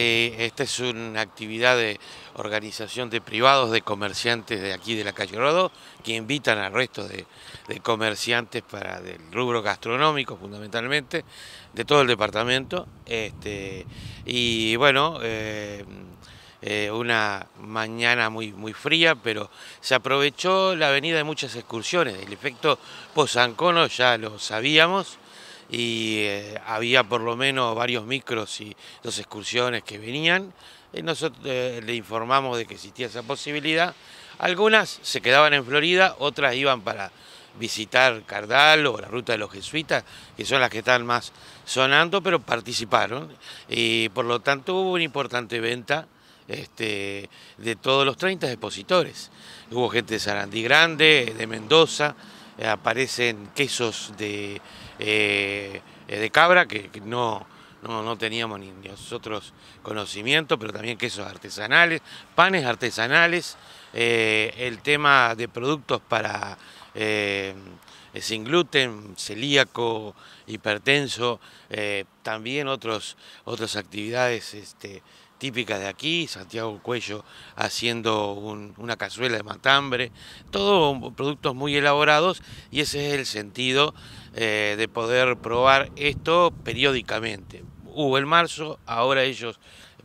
Eh, esta es una actividad de organización de privados, de comerciantes de aquí de la calle Rodó, que invitan al resto de, comerciantes para del rubro gastronómico fundamentalmente, de todo el departamento. Este, y bueno, eh, eh, una mañana muy, muy fría, pero se aprovechó la venida de muchas excursiones. El efecto Pozancono ya lo sabíamos y eh, había por lo menos varios micros y dos excursiones que venían. Y eh, nosotros eh, le informamos de que existía esa posibilidad. Algunas se quedaban en Florida, otras iban para visitar Cardal o la ruta de los jesuitas, que son las que están más sonando, pero participaron. Y por lo tanto hubo una importante venta este, de todos los 30 expositores. Hubo gente de Sarandí Grande, de Mendoza, aparecen quesos de, eh, de cabra que, no, no, teníamos ni nosotros conocimiento, pero también quesos artesanales, panes artesanales, eh, el tema de productos para eh, sin gluten, celíaco, hipertenso, eh, también otros, otras actividades este, típicas de aquí, Santiago Cuello haciendo una cazuela de matambre, todos productos muy elaborados y ese es el sentido eh, de poder probar esto periódicamente. Hubo el marzo, ahora ellos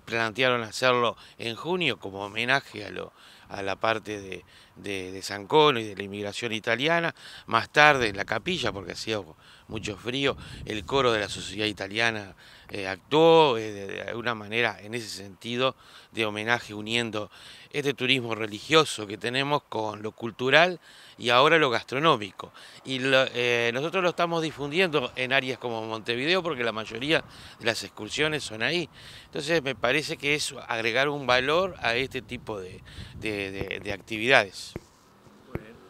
plantearon hacerlo en junio como homenaje a lo, a la parte de, San Cono y de la inmigración italiana, más tarde en la capilla, porque hacía mucho frío, el coro de la sociedad italiana eh, actuó eh, de, alguna manera en ese sentido de homenaje uniendo este turismo religioso que tenemos con lo cultural y ahora lo gastronómico. Y eh, nosotros lo estamos difundiendo en áreas como Montevideo porque la mayoría de las excursiones son ahí. Entonces me parece que es agregar un valor a este tipo de de, actividades.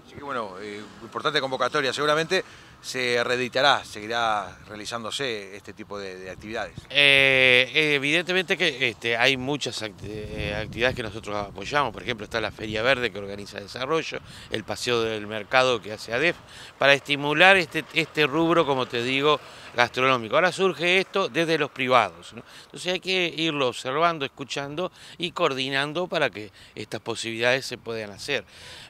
Así que bueno, eh, importante convocatoria seguramente se reeditará, seguirá realizándose este tipo de, actividades? Eh, eh, evidentemente que este, hay muchas eh, actividades que nosotros apoyamos, por ejemplo está la Feria Verde que organiza Desarrollo, el Paseo del Mercado que hace ADEF, para estimular este, este rubro, como te digo, gastronómico. Ahora surge esto desde los privados, entonces hay que irlo observando, escuchando y coordinando para que estas posibilidades se puedan hacer.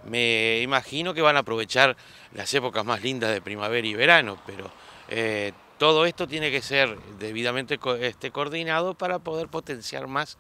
Me imagino que van a aprovechar las épocas más lindas de primavera y verano, pero eh, todo esto tiene que ser debidamente este, coordinado para poder potenciar más